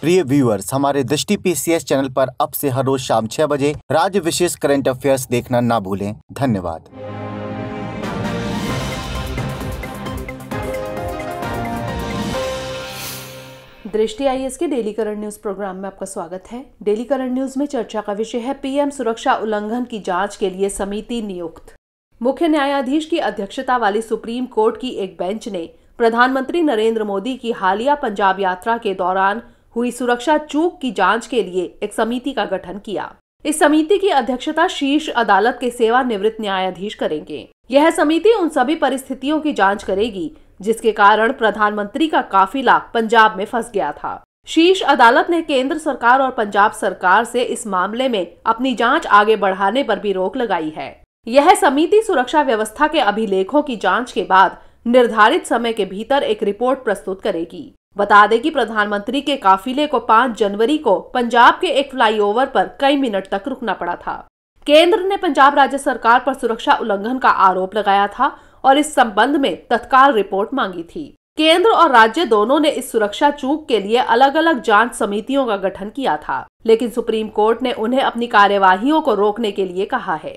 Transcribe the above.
प्रिय व्यूअर्स हमारे दृष्टि पीसीएस चैनल पर अब से हर रोज शाम छह बजे राज्य विशेष करंट अफेयर्स देखना ना भूलें धन्यवाद दृष्टि आईएएस के डेली करंट न्यूज प्रोग्राम में आपका स्वागत है डेली करंट न्यूज में चर्चा का विषय है पीएम सुरक्षा उल्लंघन की जांच के लिए समिति नियुक्त मुख्य न्यायाधीश की अध्यक्षता वाली सुप्रीम कोर्ट की एक बेंच ने प्रधानमंत्री नरेंद्र मोदी की हालिया पंजाब यात्रा के दौरान हुई सुरक्षा चूक की जांच के लिए एक समिति का गठन किया इस समिति की अध्यक्षता शीर्ष अदालत के सेवानिवृत्त न्यायाधीश करेंगे यह समिति उन सभी परिस्थितियों की जांच करेगी जिसके कारण प्रधानमंत्री का काफिला पंजाब में फंस गया था शीर्ष अदालत ने केंद्र सरकार और पंजाब सरकार से इस मामले में अपनी जांच आगे बढ़ाने पर भी रोक लगाई है यह समिति सुरक्षा व्यवस्था के अभिलेखों की जांच के बाद निर्धारित समय के भीतर एक रिपोर्ट प्रस्तुत करेगी बता दें कि प्रधानमंत्री के काफिले को 5 जनवरी को पंजाब के एक फ्लाईओवर पर कई मिनट तक रुकना पड़ा था केंद्र ने पंजाब राज्य सरकार पर सुरक्षा उल्लंघन का आरोप लगाया था और इस संबंध में तत्काल रिपोर्ट मांगी थी केंद्र और राज्य दोनों ने इस सुरक्षा चूक के लिए अलग अलग जांच समितियों का गठन किया था लेकिन सुप्रीम कोर्ट ने उन्हें अपनी कार्यवाही को रोकने के लिए कहा है